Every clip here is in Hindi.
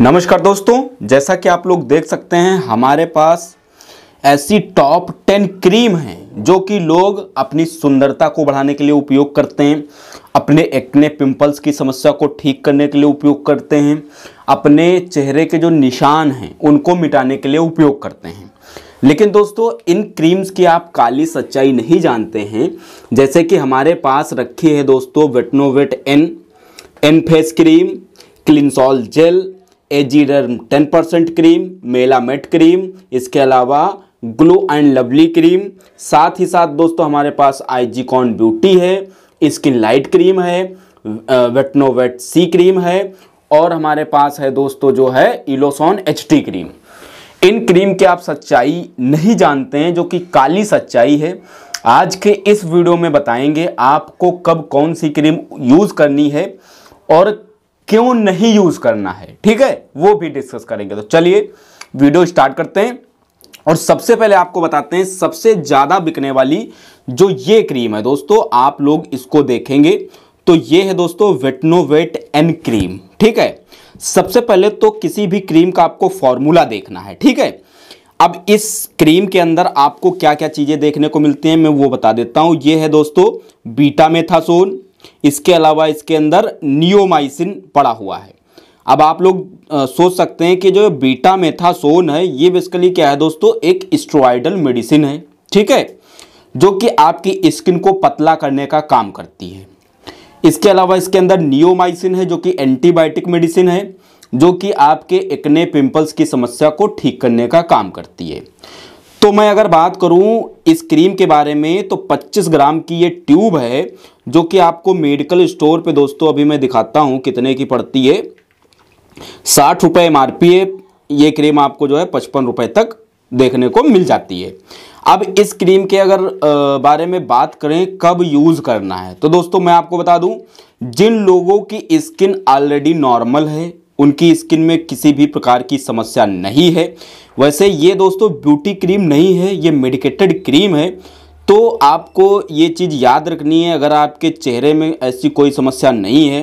नमस्कार दोस्तों जैसा कि आप लोग देख सकते हैं हमारे पास ऐसी टॉप टेन क्रीम हैं जो कि लोग अपनी सुंदरता को बढ़ाने के लिए उपयोग करते हैं अपने एक्ने पिंपल्स की समस्या को ठीक करने के लिए उपयोग करते हैं अपने चेहरे के जो निशान हैं उनको मिटाने के लिए उपयोग करते हैं लेकिन दोस्तों इन क्रीम्स की आप काली सच्चाई नहीं जानते हैं जैसे कि हमारे पास रखी है दोस्तों Betnovate N N face cream Clinsol gel Aziderm 10 percent cream Melamet cream इसके अलावा ग्लो एंड लवली क्रीम साथ ही साथ दोस्तों हमारे पास आईजीकॉन ब्यूटी है स्किन लाइट क्रीम है वेटनोवेट सी क्रीम है और हमारे पास है दोस्तों जो है इलोसॉन एच क्रीम इन क्रीम की आप सच्चाई नहीं जानते हैं जो कि काली सच्चाई है आज के इस वीडियो में बताएंगे आपको कब कौन सी क्रीम यूज़ करनी है और क्यों नहीं यूज़ करना है ठीक है वो भी डिस्कस करेंगे तो चलिए वीडियो स्टार्ट करते हैं और सबसे पहले आपको बताते हैं सबसे ज़्यादा बिकने वाली जो ये क्रीम है दोस्तों आप लोग इसको देखेंगे तो ये है दोस्तों वेटनोवेट एन क्रीम ठीक है सबसे पहले तो किसी भी क्रीम का आपको फॉर्मूला देखना है ठीक है अब इस क्रीम के अंदर आपको क्या क्या चीज़ें देखने को मिलती हैं मैं वो बता देता हूं ये है दोस्तों बीटा मेथासोन इसके अलावा इसके अंदर नियोमाइसिन पड़ा हुआ है अब आप लोग सोच सकते हैं कि जो बीटा मेथासोन है ये बेसिकली क्या है दोस्तों एक स्ट्रोइडल मेडिसिन है ठीक है जो कि आपकी स्किन को पतला करने का काम करती है इसके अलावा इसके अंदर नियोमाइसिन है जो कि एंटीबायोटिक मेडिसिन है जो कि आपके इकने पिंपल्स की समस्या को ठीक करने का काम करती है तो मैं अगर बात करूं इस क्रीम के बारे में तो 25 ग्राम की ये ट्यूब है जो कि आपको मेडिकल स्टोर पे दोस्तों अभी मैं दिखाता हूं कितने की पड़ती है साठ रुपये एम है ये क्रीम आपको जो है पचपन रुपए तक देखने को मिल जाती है अब इस क्रीम के अगर बारे में बात करें कब यूज़ करना है तो दोस्तों मैं आपको बता दूं जिन लोगों की स्किन ऑलरेडी नॉर्मल है उनकी स्किन में किसी भी प्रकार की समस्या नहीं है वैसे ये दोस्तों ब्यूटी क्रीम नहीं है ये मेडिकेटेड क्रीम है तो आपको ये चीज़ याद रखनी है अगर आपके चेहरे में ऐसी कोई समस्या नहीं है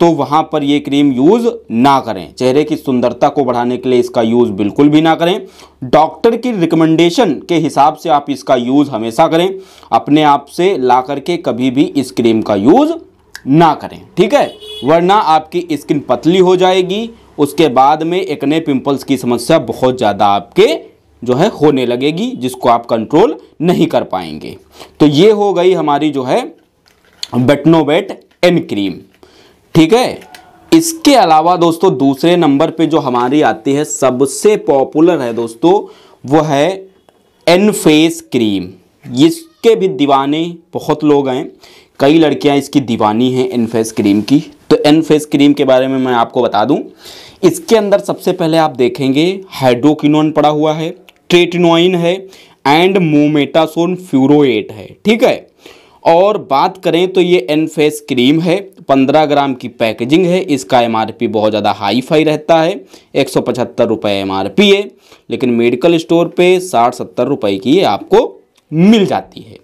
तो वहाँ पर ये क्रीम यूज़ ना करें चेहरे की सुंदरता को बढ़ाने के लिए इसका यूज़ बिल्कुल भी ना करें डॉक्टर की रिकमेंडेशन के हिसाब से आप इसका यूज़ हमेशा करें अपने आप से ला करके कभी भी इस क्रीम का यूज़ ना करें ठीक है वरना आपकी स्किन पतली हो जाएगी उसके बाद में एकने पिंपल्स की समस्या बहुत ज़्यादा आपके जो है होने लगेगी जिसको आप कंट्रोल नहीं कर पाएंगे तो ये हो गई हमारी जो है बेटनोवेट एन क्रीम ठीक है इसके अलावा दोस्तों दूसरे नंबर पे जो हमारी आती है सबसे पॉपुलर है दोस्तों वो है एन फेस क्रीम इस इसके भी दीवाने बहुत लोग हैं कई लड़कियां इसकी दीवानी हैं एनफेस क्रीम की तो एनफेस क्रीम के बारे में मैं आपको बता दूं इसके अंदर सबसे पहले आप देखेंगे हाइड्रोकिनोन पड़ा हुआ है ट्रेटिनोइन है एंड मोमेटासोन फ्यूरोट है ठीक है और बात करें तो ये एनफेस क्रीम है 15 ग्राम की पैकेजिंग है इसका एमआरपी बहुत ज़्यादा हाई फाई रहता है एक सौ पचहत्तर एम है लेकिन मेडिकल स्टोर पे साठ सत्तर रुपये की ये आपको मिल जाती है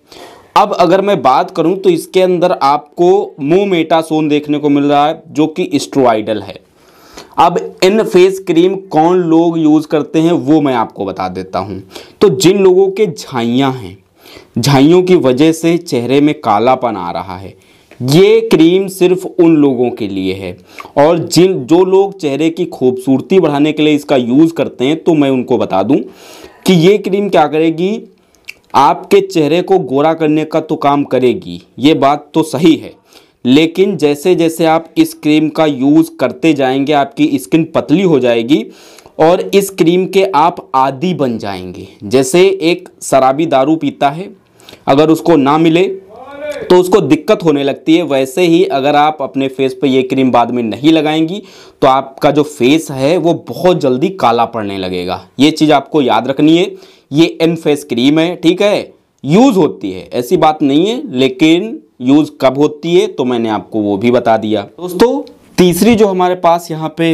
अब अगर मैं बात करूं तो इसके अंदर आपको मोमेटासोन देखने को मिल रहा है जो कि स्ट्रोइडल है अब इन फेस क्रीम कौन लोग यूज़ करते हैं वो मैं आपको बता देता हूं तो जिन लोगों के झाइया हैं झाइयों की वजह से चेहरे में कालापन आ रहा है ये क्रीम सिर्फ उन लोगों के लिए है और जिन जो लोग चेहरे की खूबसूरती बढ़ाने के लिए इसका यूज़ करते हैं तो मैं उनको बता दूं कि ये क्रीम क्या करेगी आपके चेहरे को गोरा करने का तो काम करेगी ये बात तो सही है लेकिन जैसे जैसे आप इस क्रीम का यूज़ करते जाएंगे आपकी स्किन पतली हो जाएगी और इस क्रीम के आप आदि बन जाएंगे जैसे एक शराबी दारू पीता है अगर उसको ना मिले तो उसको दिक्कत होने लगती है वैसे ही अगर आप अपने फेस पर ये क्रीम बाद में नहीं लगाएंगी तो आपका जो फेस है वो बहुत जल्दी काला पड़ने लगेगा ये चीज़ आपको याद रखनी है ये एन फेस क्रीम है ठीक है यूज़ होती है ऐसी बात नहीं है लेकिन यूज़ कब होती है तो मैंने आपको वो भी बता दिया दोस्तों तीसरी जो हमारे पास यहाँ पे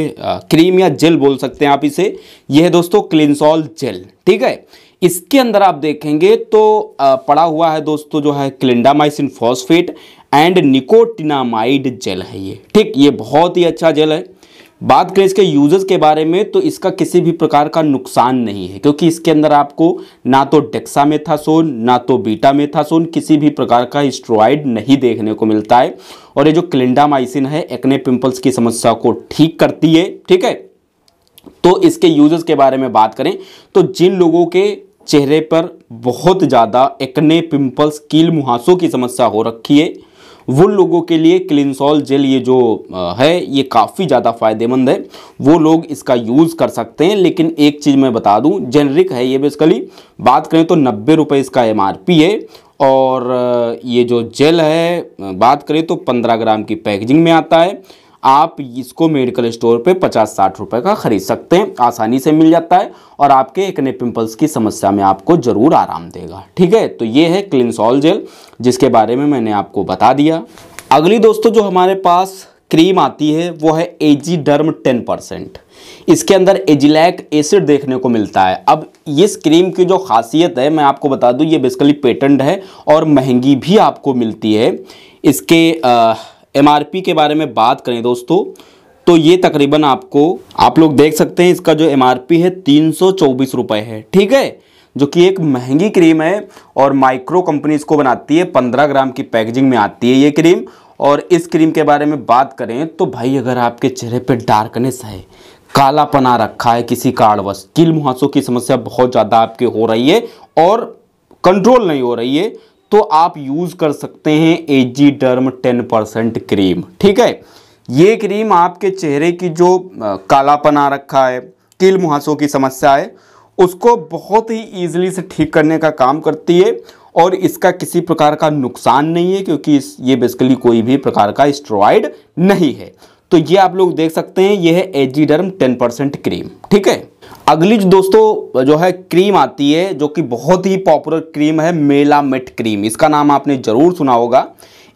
क्रीम या जेल बोल सकते हैं आप इसे यह है दोस्तों क्लिनसॉल जेल ठीक है इसके अंदर आप देखेंगे तो पड़ा हुआ है दोस्तों जो है clindamycin phosphate and nicotinamide gel है ये ठीक ये बहुत ही अच्छा जेल है बात करें इसके यूजर्स के बारे में तो इसका किसी भी प्रकार का नुकसान नहीं है क्योंकि इसके अंदर आपको ना तो डेक्सा मेथासोन ना तो बीटा मेथासोन किसी भी प्रकार का स्ट्रॉइड नहीं देखने को मिलता है और ये जो क्लिंडामाइसिन है एक्ने पिंपल्स की समस्या को ठीक करती है ठीक है तो इसके यूजर्स के बारे में बात करें तो जिन लोगों के चेहरे पर बहुत ज़्यादा एक्ने पिंपल्स कील मुहासों की समस्या हो रखी है वो लोगों के लिए क्लिनसॉल जेल ये जो है ये काफ़ी ज़्यादा फायदेमंद है वो लोग इसका यूज़ कर सकते हैं लेकिन एक चीज़ मैं बता दूं जेनरिक है ये बेसिकली बात करें तो नब्बे रुपये इसका एम है और ये जो जेल है बात करें तो पंद्रह ग्राम की पैकेजिंग में आता है आप इसको मेडिकल स्टोर पे पचास साठ रुपए का खरीद सकते हैं आसानी से मिल जाता है और आपके एकने पिंपल्स की समस्या में आपको जरूर आराम देगा ठीक है तो ये है क्लिनसॉल जेल जिसके बारे में मैंने आपको बता दिया अगली दोस्तों जो हमारे पास क्रीम आती है वो है एजी डर्म टेन परसेंट इसके अंदर एजिलैक एसिड देखने को मिलता है अब इस क्रीम की जो खासियत है मैं आपको बता दूं ये बेसिकली पेटेंट है और महंगी भी आपको मिलती है इसके आ, एमआरपी के बारे में बात करें दोस्तों तो ये तकरीबन आपको आप लोग देख सकते हैं इसका जो एम है तीन सौ है ठीक है जो कि एक महंगी क्रीम है और माइक्रो कंपनी इसको बनाती है पंद्रह ग्राम की पैकेजिंग में आती है ये क्रीम और इस क्रीम के बारे में बात करें तो भाई अगर आपके चेहरे पे डार्कनेस है काला पना रखा है किसी कारणवश किल मुहासों की समस्या बहुत ज़्यादा आपके हो रही है और कंट्रोल नहीं हो रही है तो आप यूज़ कर सकते हैं Aziderm ten percent cream ठीक है ये क्रीम आपके चेहरे की जो कालापन आ रखा है किल मुहासों की समस्या है उसको बहुत ही ईजिली से ठीक करने का काम करती है और इसका किसी प्रकार का नुकसान नहीं है क्योंकि ये बेसिकली कोई भी प्रकार का स्ट्रॉयड नहीं है तो ये आप लोग देख सकते हैं ये है एजीडर्म टेन परसेंट क्रीम ठीक है अगली जो दोस्तों जो है क्रीम आती है जो कि बहुत ही पॉपुलर क्रीम है मेलामेट क्रीम इसका नाम आपने ज़रूर सुना होगा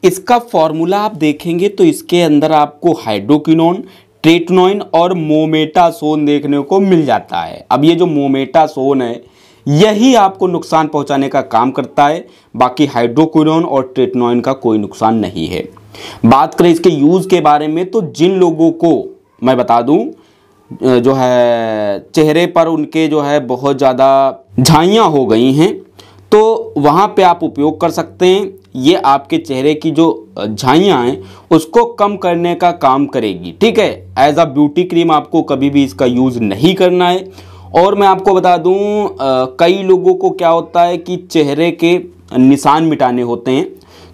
इसका फॉर्मूला आप देखेंगे तो इसके अंदर आपको हाइड्रोक्विनोन ट्रेटनोइन और मोमेटासोन देखने को मिल जाता है अब ये जो मोमेटासोन है यही आपको नुकसान पहुंचाने का काम करता है बाकी हाइड्रोक्विनोन और ट्रेटनोइन का कोई नुकसान नहीं है बात करें इसके यूज़ के बारे में तो जिन लोगों को मैं बता दूं जो है चेहरे पर उनके जो है बहुत ज़्यादा झाइयाँ हो गई हैं तो वहाँ पे आप उपयोग कर सकते हैं ये आपके चेहरे की जो झाइयाँ हैं उसको कम करने का काम करेगी ठीक है एज अ ब्यूटी क्रीम आपको कभी भी इसका यूज़ नहीं करना है और मैं आपको बता दूं आ, कई लोगों को क्या होता है कि चेहरे के निशान मिटाने होते हैं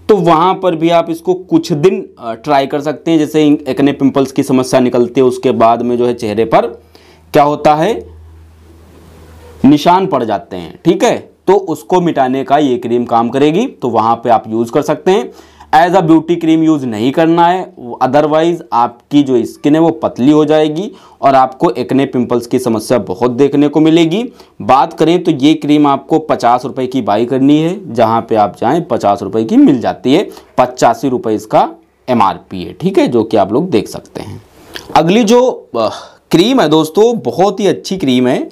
तो वहाँ पर भी आप इसको कुछ दिन ट्राई कर सकते हैं जैसे एकने पिंपल्स की समस्या निकलती है उसके बाद में जो है चेहरे पर क्या होता है निशान पड़ जाते हैं ठीक है तो उसको मिटाने का ये क्रीम काम करेगी तो वहाँ पे आप यूज़ कर सकते हैं age a beauty cream use नहीं करना है अदरवाइज़ आपकी जो स्किन है वो पतली हो जाएगी और आपको एकने पिंपल्स की समस्या बहुत देखने को मिलेगी बात करें तो ये क्रीम आपको पचास रुपये की बाई करनी है जहाँ पे आप जाएँ पचास रुपये की मिल जाती है पचासी रुपये इसका एम है ठीक है जो कि आप लोग देख सकते हैं अगली जो क्रीम है दोस्तों बहुत ही अच्छी क्रीम है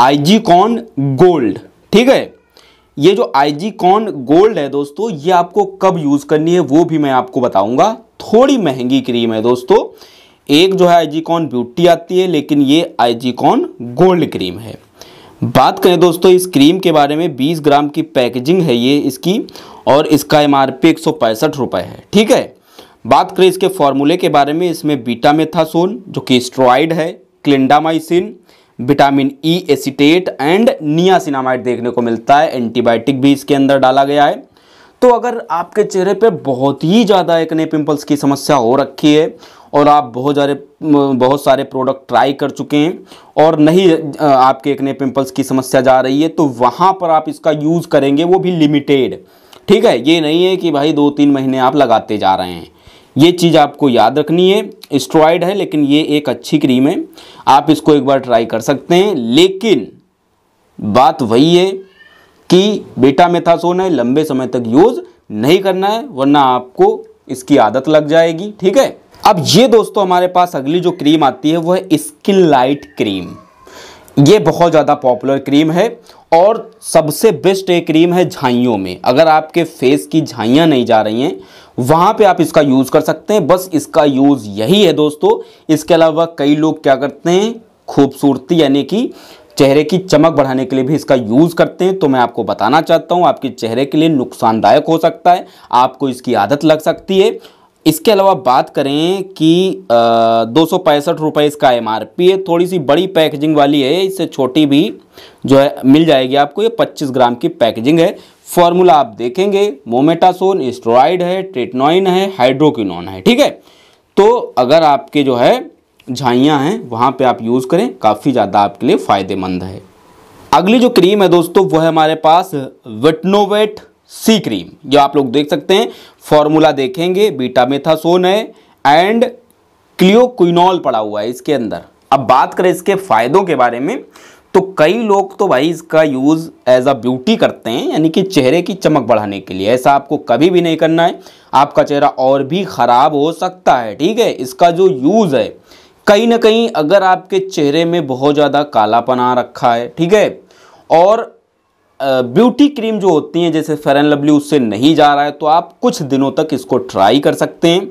आईजी कॉन गोल्ड ठीक है ये जो आईजी कॉन गोल्ड है दोस्तों ये आपको कब यूज़ करनी है वो भी मैं आपको बताऊंगा थोड़ी महंगी क्रीम है दोस्तों एक जो है कॉन ब्यूटी आती है लेकिन ये आईजी कॉन गोल्ड क्रीम है बात करें दोस्तों इस क्रीम के बारे में 20 ग्राम की पैकेजिंग है ये इसकी और इसका एम आर पी है ठीक है बात करें इसके फॉर्मूले के बारे में इसमें बीटा मेथासोन जो कि स्ट्रॉइड है clindamycin vitamin E e acetate and niacinamide देखने को मिलता है एंटीबायोटिक भी इसके अंदर डाला गया है तो अगर आपके चेहरे पे बहुत ही ज़्यादा एक पिंपल्स की समस्या हो रखी है और आप बहुत सारे बहुत सारे प्रोडक्ट ट्राई कर चुके हैं और नहीं आपके एक पिंपल्स की समस्या जा रही है तो वहाँ पर आप इसका यूज़ करेंगे वो भी लिमिटेड ठीक है ये नहीं है कि भाई दो तीन महीने आप लगाते जा रहे हैं ये चीज़ आपको याद रखनी है स्ट्रॉइड है लेकिन ये एक अच्छी क्रीम है आप इसको एक बार ट्राई कर सकते हैं लेकिन बात वही है कि बेटा मेथासोन है लंबे समय तक यूज़ नहीं करना है वरना आपको इसकी आदत लग जाएगी ठीक है अब ये दोस्तों हमारे पास अगली जो क्रीम आती है वो है स्किन लाइट क्रीम ये बहुत ज़्यादा पॉपुलर क्रीम है और सबसे बेस्ट ये क्रीम है झाइयों में अगर आपके फेस की झाइयाँ नहीं जा रही हैं वहाँ पे आप इसका यूज़ कर सकते हैं बस इसका यूज़ यही है दोस्तों इसके अलावा कई लोग क्या करते हैं खूबसूरती यानी कि चेहरे की चमक बढ़ाने के लिए भी इसका यूज़ करते हैं तो मैं आपको बताना चाहता हूँ आपके चेहरे के लिए नुकसानदायक हो सकता है आपको इसकी आदत लग सकती है इसके अलावा बात करें कि दो सौ पैंसठ रुपये इसका एम आर पी है थोड़ी सी बड़ी पैकेजिंग वाली है इससे छोटी भी जो है मिल जाएगी आपको ये पच्चीस ग्राम की पैकेजिंग है फॉर्मूला आप देखेंगे मोमेटासोन स्टोराइड है ट्रेटनॉइन है हाइड्रोक्विनॉन है ठीक है तो अगर आपके जो है झाइयाँ हैं वहाँ पे आप यूज़ करें काफ़ी ज़्यादा आपके लिए फ़ायदेमंद है अगली जो क्रीम है दोस्तों वो है हमारे पास विटनोवेट सी क्रीम जो आप लोग देख सकते हैं फॉर्मूला देखेंगे बीटा मेथासोन है एंड क्लियोक्विनॉल पड़ा हुआ है इसके अंदर अब बात करें इसके फायदों के बारे में तो कई लोग तो भाई इसका यूज़ एज अ ब्यूटी करते हैं यानी कि चेहरे की चमक बढ़ाने के लिए ऐसा आपको कभी भी नहीं करना है आपका चेहरा और भी ख़राब हो सकता है ठीक है इसका जो यूज़ है कहीं ना कहीं अगर आपके चेहरे में बहुत ज़्यादा कालापन आ रखा है ठीक है और ब्यूटी क्रीम जो होती हैं जैसे फेर एंड लवली उससे नहीं जा रहा है तो आप कुछ दिनों तक इसको ट्राई कर सकते हैं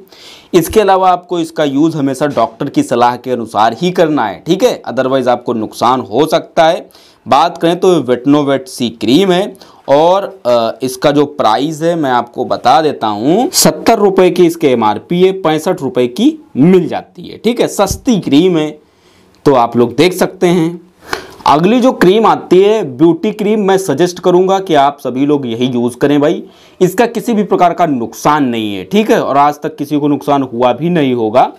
इसके अलावा आपको इसका यूज़ हमेशा डॉक्टर की सलाह के अनुसार ही करना है ठीक है अदरवाइज़ आपको नुकसान हो सकता है बात करें तो वेटनोवेट सी क्रीम है और इसका जो प्राइस है मैं आपको बता देता हूँ सत्तर रुपये की इसके एम आर पी है पैंसठ रुपये की मिल जाती है ठीक है सस्ती क्रीम है तो आप लोग देख सकते हैं अगली जो क्रीम आती है ब्यूटी क्रीम मैं सजेस्ट करूंगा कि आप सभी लोग यही यूज़ करें भाई इसका किसी भी प्रकार का नुकसान नहीं है ठीक है और आज तक किसी को नुकसान हुआ भी नहीं होगा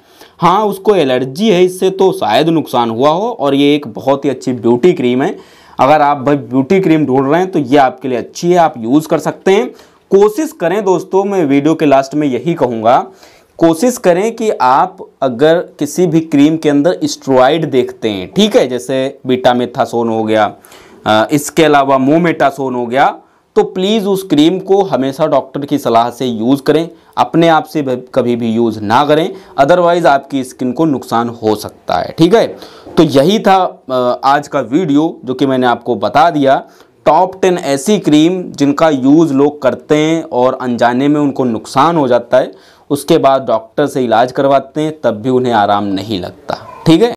हाँ उसको एलर्जी है इससे तो शायद नुकसान हुआ हो और ये एक बहुत ही अच्छी ब्यूटी क्रीम है अगर आप भाई ब्यूटी क्रीम ढूंढ रहे हैं तो ये आपके लिए अच्छी है आप यूज़ कर सकते हैं कोशिश करें दोस्तों मैं वीडियो के लास्ट में यही कहूँगा कोशिश करें कि आप अगर किसी भी क्रीम के अंदर स्ट्रॉइड देखते हैं ठीक है जैसे बीटा मेथासोन हो गया इसके अलावा मोमेटासोन हो गया तो प्लीज़ उस क्रीम को हमेशा डॉक्टर की सलाह से यूज़ करें अपने आप से कभी भी यूज़ ना करें अदरवाइज़ आपकी स्किन को नुकसान हो सकता है ठीक है तो यही था आज का वीडियो जो कि मैंने आपको बता दिया टॉप टेन ऐसी क्रीम जिनका यूज़ लोग करते हैं और अनजाने में उनको नुकसान हो जाता है उसके बाद डॉक्टर से इलाज करवाते हैं तब भी उन्हें आराम नहीं लगता ठीक है